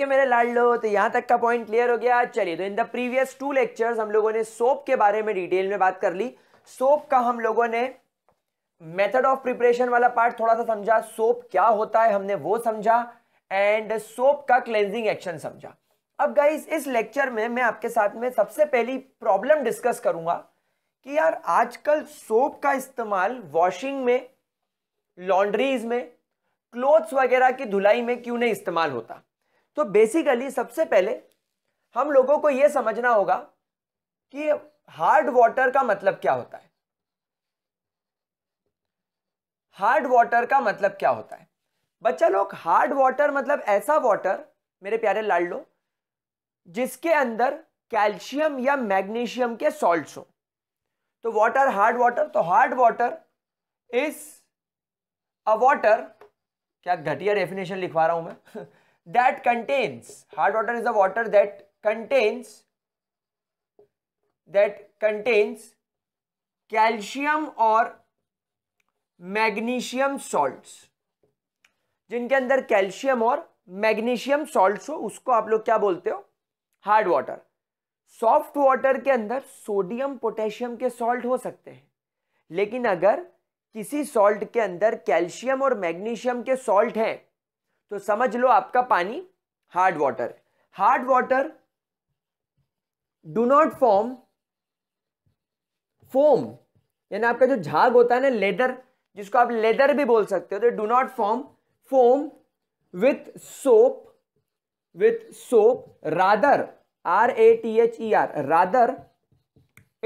okay मेरे लाडलो तो यहाँ तक का पॉइंट क्लियर हो गया चलिए तो in the previous two lectures हम लोगों ने सोप के बारे में डिटेल में बात कर ली सोप का हम लोगों ने मेथड ऑफ प्रिपरेशन वाला पार्ट थोड़ा सा समझा सोप क्या होता है हमने वो समझा एंड सोप का क्लेंजिंग एक्शन समझा अब गाइज इस लेक्चर में मैं आपके साथ में सबसे पहली प्रॉब्लम डिस्कस करूंगा कि यार आजकल सोप का इस्तेमाल वॉशिंग में लॉन्ड्रीज में क्लोथ्स वगैरह की धुलाई में क्यों नहीं इस्तेमाल होता तो बेसिकली सबसे पहले हम लोगों को यह समझना होगा कि हार्ड वाटर का मतलब क्या होता है हार्ड वाटर का मतलब क्या होता है बच्चा लोग हार्ड वाटर मतलब ऐसा वाटर मेरे प्यारे लाल लो जिसके अंदर कैल्शियम या मैग्नीशियम के सॉल्ट्स हो तो वाटर हार्ड वाटर तो hard water is a water क्या घटिया डेफिनेशन लिखवा रहा हूं मैं that contains hard water is the water that contains that contains calcium or magnesium salt जिनके अंदर कैल्शियम और मैग्नीशियम सॉल्ट हो उसको आप लोग क्या बोलते हो हार्ड वाटर सॉफ्ट वाटर के अंदर सोडियम पोटेशियम के सॉल्ट हो सकते हैं लेकिन अगर किसी सॉल्ट के अंदर कैल्शियम और मैग्नीशियम के सॉल्ट हैं तो समझ लो आपका पानी hard water hard water do not form foam यानी आपका जो झाग होता है ना लेदर जिसको आप लेदर भी बोल सकते हो तो do not form foam with soap with soap rather R A T H E R rather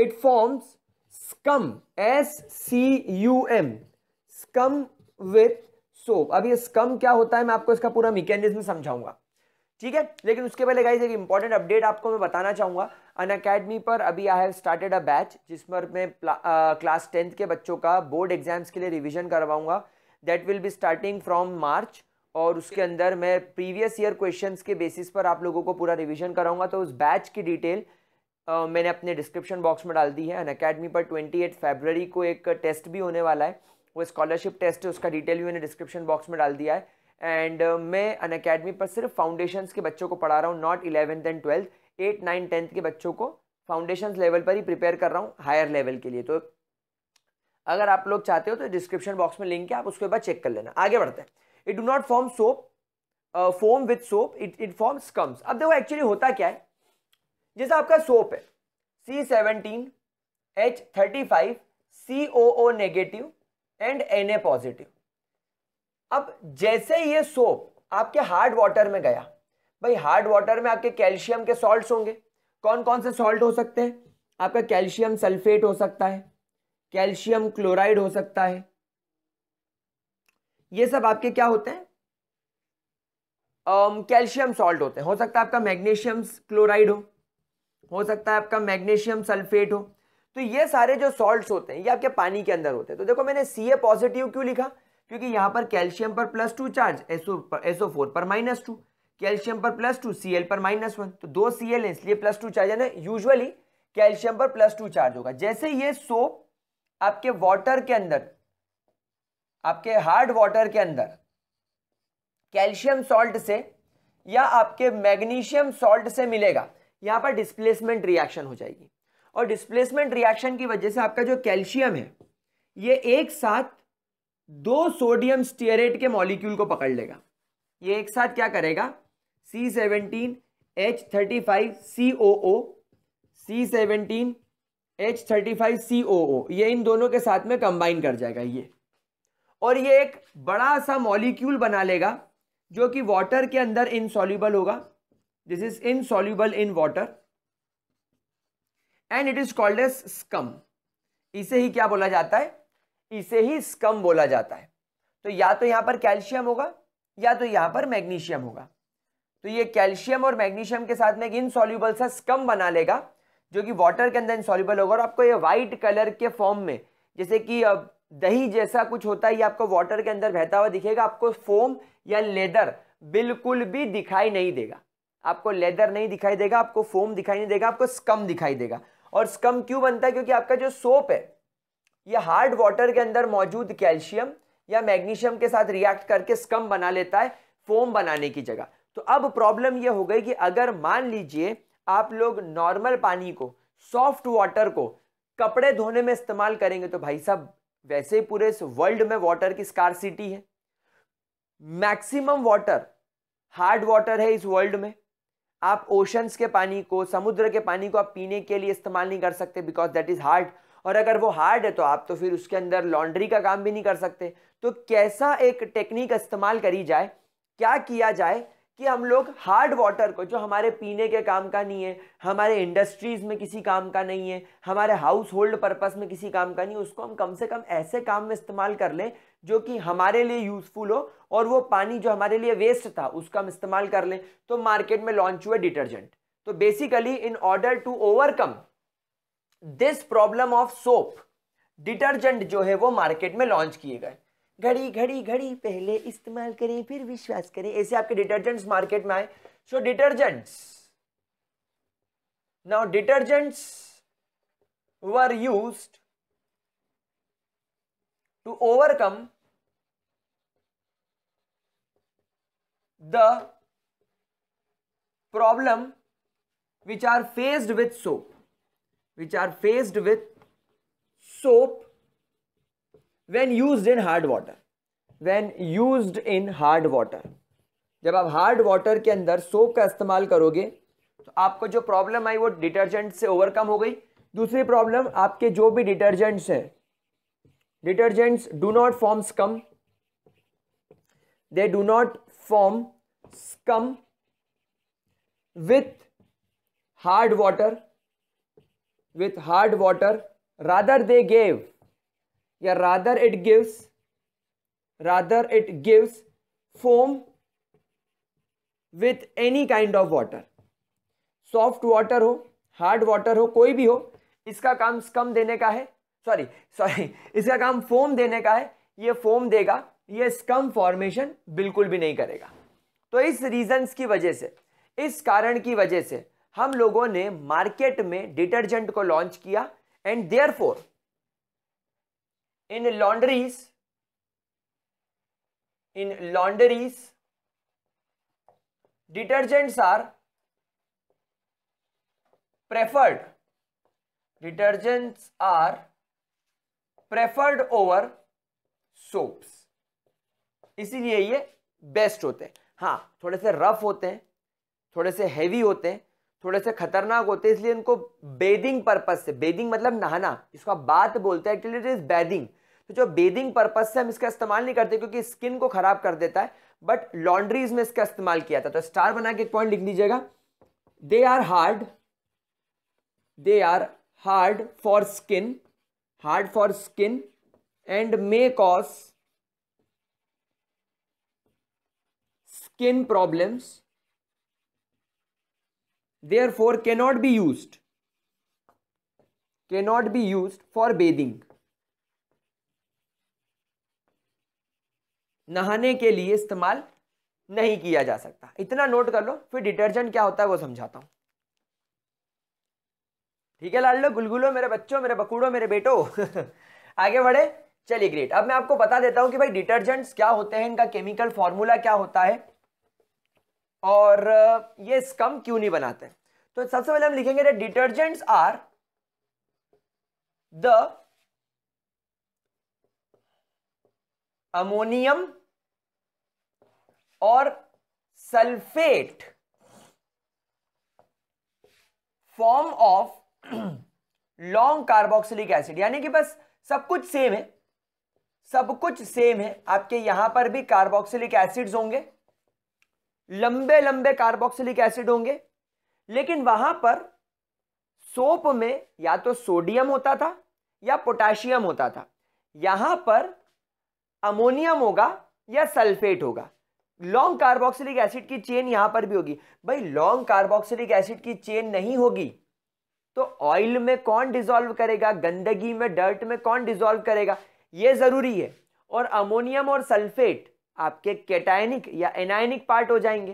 it forms scum S C U M scum with so अब ये स्कम क्या होता है मैं आपको इसका पूरा मैकेनिज्म समझाऊंगा ठीक है लेकिन उसके पहले गाइज एक इंपॉर्टेंट अपडेट आपको मैं बताना चाहूँगा अन अकेडमी पर अभी I have started a batch जिसमें मैं क्लास टेंथ के बच्चों का बोर्ड एग्जाम्स के लिए रिविजन करवाऊंगा that will be starting from March और उसके अंदर मैं प्रीवियस ईयर क्वेश्चंस के बेसिस पर आप लोगों को पूरा रिवीजन कराऊंगा तो उस बैच की डिटेल मैंने अपने डिस्क्रिप्शन बॉक्स में डाल दी है अन अकेडमी पर ट्वेंटी एट फेबररी को एक टेस्ट भी होने वाला है वो स्कॉलरशिप टेस्ट है उसका डिटेल भी मैंने डिस्क्रिप्शन बॉक्स में डाल दिया है एंड uh, मैं अन अकेडमी पर सिर्फ फाउंडेशंस के बच्चों को पढ़ा रहा हूँ not eleventh and twelfth eight nine tenth के बच्चों को फाउंडेशन लेवल पर ही प्रिपेयर कर रहा हूँ हायर लेवल के लिए तो अगर आप लोग चाहते हो तो डिस्क्रिप्शन बॉक्स में लिंक है आप उसके बाद चेक कर लेना आगे बढ़ते हैं it do not form soap form with soap it it form scums अब देखो एक्चुअली होता क्या है जैसा आपका सोप है C seventeen H thirty five C O O negative and N A positive अब जैसे ये सोप आपके हार्ड वाटर में गया भाई हार्ड वाटर में आपके कैल्शियम के सॉल्ट होंगे कौन कौन से सॉल्ट हो सकते हैं आपका कैल्शियम सल्फेट हो सकता है कैल्शियम क्लोराइड हो सकता है ये सब आपके क्या होते हैं कैल्शियम um, सॉल्ट होते हैं हो सकता है आपका मैग्नीशियम क्लोराइड हो हो सकता है आपका मैग्नीशियम सल्फेट हो तो ये सारे जो सॉल्ट होते हैं ये आपके पानी के अंदर होते हैं तो देखो मैंने सी ए पॉजिटिव क्यों लिखा क्योंकि यहाँ पर कैल्शियम पर प्लस टू चार्ज एसओ पर एसओ फोर पर माइनस टू कैल्शियम पर प्लस टू सी एल पर माइनस वन तो दो सी एल है इसलिए प्लस टू चार्ज यानी यूजुअली कैल्शियम पर प्लस टू चार्ज होगा जैसे ये सोप आपके वाटर के अंदर आपके हार्ड वाटर के अंदर कैल्शियम सॉल्ट से या आपके मैग्नीशियम सॉल्ट से मिलेगा यहां पर डिस्प्लेसमेंट रिएक्शन हो जाएगी और डिस्प्लेसमेंट रिएक्शन की वजह से आपका जो कैल्शियम है ये एक साथ दो सोडियम स्टियरेट के मॉलिक्यूल को पकड़ लेगा ये एक साथ क्या करेगा C seventeen H thirty five C O O C seventeen H thirty five C O O ये इन दोनों के साथ में कंबाइन कर जाएगा ये और ये एक बड़ा सा मॉलिक्यूल बना लेगा जो कि वाटर के अंदर इनसॉल्यूबल होगा this is insoluble in water and it is called as scum इसे ही क्या बोला जाता है इसे ही स्कम बोला जाता है तो या तो यहां पर कैल्शियम होगा या तो यहां पर मैग्नीशियम होगा तो ये कैल्शियम और मैग्नीशियम के साथ में एक इनसॉल्यूबल सा स्कम बना लेगा जो कि वाटर के अंदर इनसॉल्यूबल होगा और आपको ये व्हाइट कलर के फॉर्म में जैसे कि दही जैसा कुछ होता है ये आपको वाटर के अंदर बहता हुआ दिखेगा आपको फोम या लेदर बिल्कुल भी दिखाई नहीं देगा आपको लेदर नहीं दिखाई देगा आपको फोम दिखाई नहीं देगा आपको स्कम दिखाई देगा और स्कम क्यों बनता है क्योंकि आपका जो सोप है ये हार्ड वाटर के अंदर मौजूद कैल्शियम या मैग्नीशियम के साथ रिएक्ट करके स्कम बना लेता है फोम बनाने की जगह तो अब प्रॉब्लम ये हो गई कि अगर मान लीजिए आप लोग नॉर्मल पानी को सॉफ्ट वाटर को कपड़े धोने में इस्तेमाल करेंगे तो भाई साहब वैसे ही पूरे वर्ल्ड में वाटर की स्कारसिटी है मैक्सिमम वाटर हार्ड वाटर है इस वर्ल्ड में आप ओशंस के पानी को समुद्र के पानी को आप पीने के लिए इस्तेमाल नहीं कर सकते बिकॉज दैट इज़ हार्ड और अगर वो हार्ड है तो आप तो फिर उसके अंदर लॉन्ड्री का काम भी नहीं कर सकते तो कैसा एक टेक्निक इस्तेमाल करी जाए क्या किया जाए कि हम लोग हार्ड वाटर को जो हमारे पीने के काम का नहीं है हमारे इंडस्ट्रीज़ में किसी काम का नहीं है हमारे हाउस होल्ड पर्पज़ में किसी काम का नहीं है उसको हम कम से कम ऐसे काम में इस्तेमाल कर लें जो कि हमारे लिए यूजफुल हो और वो पानी जो हमारे लिए वेस्ट था उसका हम इस्तेमाल कर लें तो मार्केट में लॉन्च हुए डिटर्जेंट तो basically in order to overcome this problem of soap detergent जो है वो मार्केट में लॉन्च किए गए घड़ी घड़ी घड़ी पहले इस्तेमाल करें फिर विश्वास करें ऐसे आपके डिटर्जेंट्स मार्केट में आए so detergents now detergents were used to overcome the problem which are faced with soap which are faced with soap when used in hard water when used in hard water जब आप hard water के अंदर soap का इस्तेमाल करोगे तो आपको जो प्रॉब्लम आई वो डिटर्जेंट से ओवरकम हो गई दूसरी प्रॉब्लम आपके जो भी डिटर्जेंट्स हैं detergents do not form scum they do not form scum with hard water with hard water rather they gave या rather it gives rather it gives foam with any kind of water soft water हो hard water हो कोई भी हो इसका काम scum देने का है सॉरी सॉरी इसका काम फोम देने का है ये फोम देगा ये स्कम फॉर्मेशन बिल्कुल भी नहीं करेगा तो इस रीजंस की वजह से इस कारण की वजह से हम लोगों ने मार्केट में डिटर्जेंट को लॉन्च किया and therefore in laundries in laundries detergents are preferred detergents are preferred over soaps इसीलिए ये बेस्ट होते हैं हाँ थोड़े से रफ होते हैं थोड़े से हैवी होते हैं थोड़े से खतरनाक होते हैं इसलिए इनको बेदिंग पर्पज से बेदिंग मतलब नहाना इसको आप बात बोलते हैं एक्चुअली इट इज़ बैदिंग तो जो बेदिंग पर्पज से हम इसका इस्तेमाल नहीं करते क्योंकि स्किन को ख़राब कर देता है बट लॉन्ड्रीज में इसका इस्तेमाल किया था तो स्टार बना के एक पॉइंट लिख दीजिएगा they are hard they are hard for skin hard for skin and may cause skin problems therefore cannot be used cannot be used for bathing नहाने के लिए इस्तेमाल नहीं किया जा सकता इतना नोट कर लो फिर डिटर्जेंट क्या होता है वो समझाता हूँ ठीक है लाल लो गुलगुलो मेरे बच्चों मेरे बकूड़ो मेरे बेटो आगे बढ़े चलिए ग्रेट अब मैं आपको बता देता हूं कि भाई डिटर्जेंट्स क्या होते हैं इनका केमिकल फॉर्मूला क्या होता है और ये स्कम क्यों नहीं बनाते तो सबसे पहले हम लिखेंगे डिटर्जेंट्स आर द अमोनियम और sulphate form of long carboxylic acid यानी कि बस सब कुछ सेम है सब कुछ सेम है आपके यहां पर भी कार्बोक्सिलिक एसिड्स होंगे लंबे लंबे कार्बोक्सिलिक एसिड होंगे लेकिन वहां पर सोप में या तो सोडियम होता था या पोटाशियम होता था यहां पर अमोनियम होगा या सल्फेट होगा लॉन्ग कार्बोक्सिलिक एसिड की चेन यहां पर भी होगी भाई लॉन्ग कार्बोक्सिलिक एसिड की चेन नहीं होगी तो ऑयल में कौन डिजोल्व करेगा गंदगी में डर्ट में कौन डिजोल्व करेगा ये जरूरी है और अमोनियम और सल्फेट आपके केटायनिक या एनायनिक पार्ट हो जाएंगे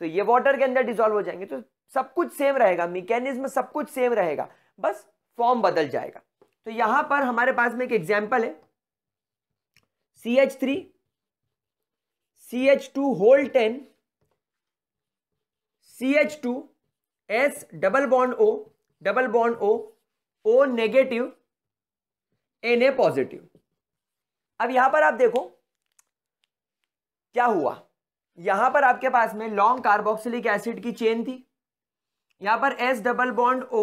तो ये वाटर के अंदर डिजोल्व हो जाएंगे तो सब कुछ सेम रहेगा मिकेनिज्म सब कुछ सेम रहेगा बस फॉर्म बदल जाएगा तो यहां पर हमारे पास में एक एग्जाम्पल है C H three C H two whole ten C H two S double bond O double bond O O negative N A positive अब यहां पर आप देखो क्या हुआ यहां पर आपके पास में लॉन्ग कार्बोक्सिलिक एसिड की चेन थी यहां पर S double bond O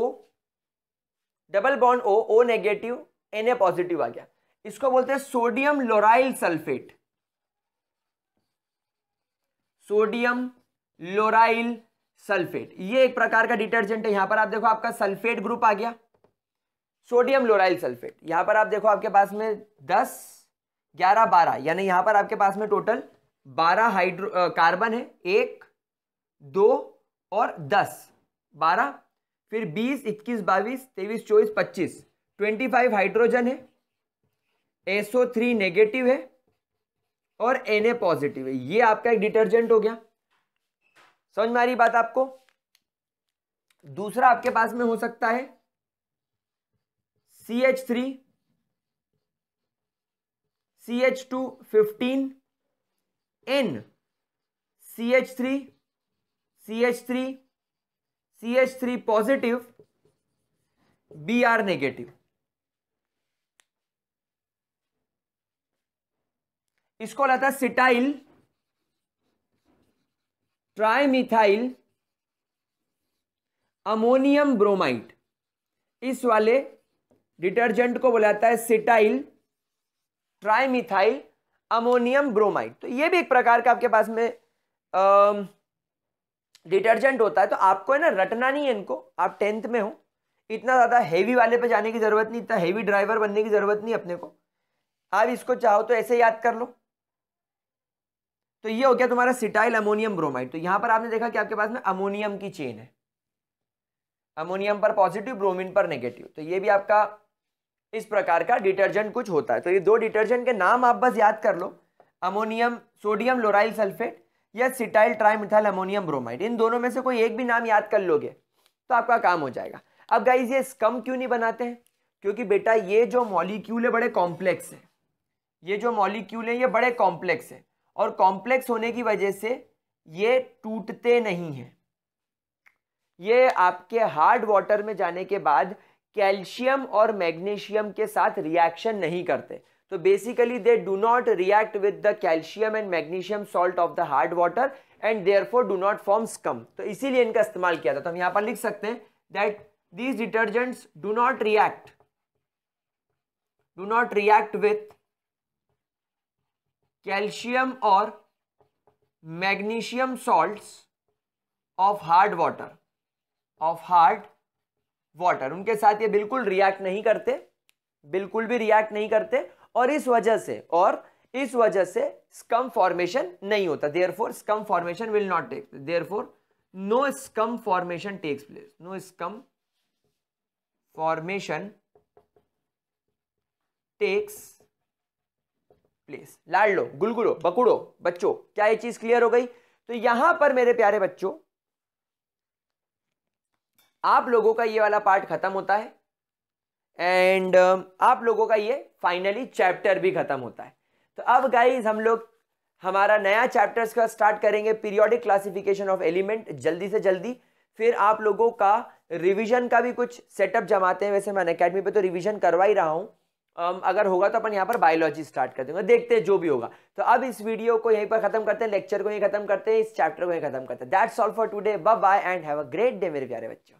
double bond O O negative N A positive आ गया इसको बोलते हैं sodium lauryl sulphate sodium lauryl sulphate ये एक प्रकार का डिटर्जेंट है यहां पर आप देखो आपका सल्फेट ग्रुप आ गया सोडियम लोराइल सल्फेट यहां पर आप देखो आपके पास में दस ग्यारह बारह यानी यहां पर आपके पास में टोटल बारह हाइड्रो कार्बन है एक दो और दस बारह फिर बीस इक्कीस बाईस तेईस चौबीस पच्चीस ट्वेंटी फाइव हाइड्रोजन है एसओ थ्री नेगेटिव है और एन ए पॉजिटिव है ये आपका एक डिटर्जेंट हो गया समझ में आ रही बात आपको दूसरा आपके पास में हो सकता है C H three C H two fifteen N C H three C H three C H three positive B R negative इसको लाता है सिटाइल ट्राइमिथाइल अमोनियम ब्रोमाइड इस वाले डिटर्जेंट को जाता है सिटाइल ट्राइमिथाइल अमोनियम ब्रोमाइड तो ये भी एक प्रकार का आपके पास में डिटर्जेंट होता है तो आपको है ना रटना नहीं है इनको आप टेंथ में हो इतना ज़्यादा हैवी वाले पे जाने की ज़रूरत नहीं इतना हैवी ड्राइवर बनने की ज़रूरत नहीं अपने को आप इसको चाहो तो ऐसे याद कर लो तो ये हो गया तुम्हारा सिटाइल अमोनियम ब्रोमाइड तो यहाँ पर आपने देखा कि आपके पास में अमोनियम की चेन है अमोनियम पर पॉजिटिव ब्रोमिन पर नेगेटिव तो ये भी आपका इस प्रकार का डिटर्जेंट कुछ होता है तो ये दो डिटर्जेंट के नाम आप बस याद कर लो अमोनियम सोडियम लोराइल सल्फेट या सिटाइल ट्राइमिथाइल अमोनियम ब्रोमाइड इन दोनों में से कोई एक भी नाम याद कर लोगे तो आपका काम हो जाएगा अब गाइज ये स्कम क्यों नहीं बनाते हैं क्योंकि बेटा ये जो मॉलिक्यूल है बड़े कॉम्प्लेक्स है ये जो मॉलिक्यूल है ये बड़े कॉम्प्लेक्स है और कॉम्प्लेक्स होने की वजह से ये टूटते नहीं हैं ये आपके हार्ड वाटर में जाने के बाद कैल्शियम और मैग्नीशियम के साथ रिएक्शन नहीं करते तो basically they do not react with the calcium and magnesium salt of the hard water and therefore do not form scum तो इसीलिए इनका इस्तेमाल किया था तो हम यहाँ पर लिख सकते हैं that these detergents do not react do not react with calcium और magnesium salt of hard water of hard water उनके साथ ये बिल्कुल रिएक्ट नहीं करते बिल्कुल भी रिएक्ट नहीं करते और इस वजह से और इस वजह से स्कम फॉर्मेशन नहीं होता therefore scum formation will not take therefore no scum formation takes place no scum formation takes place लाड लो गुलगुलो बकुड़ो बच्चों क्या ये चीज क्लियर हो गई तो यहां पर मेरे प्यारे बच्चों आप लोगों का ये वाला पार्ट खत्म होता है एंड um, आप लोगों का ये फाइनली चैप्टर भी खत्म होता है तो अब गाइज हम लोग हमारा नया चैप्टर्स का स्टार्ट करेंगे पीरियोडिक क्लासिफिकेशन ऑफ एलिमेंट जल्दी से जल्दी फिर आप लोगों का रिवीजन का भी कुछ सेटअप जमाते हैं वैसे मैं अकेडमी पे तो रिवीजन करवा ही रहा हूँ um, अगर होगा तो अपन यहाँ पर बायोलॉजी स्टार्ट कर देंगे देखते हैं जो भी होगा तो अब इस वीडियो को यहीं पर खत्म करते हैं लेक्चर को यहीं खत्म करते हैं इस चैप्टर को यहीं खत्म करते हैं that's all for today bye and have a great day मेरे प्यारे बच्चों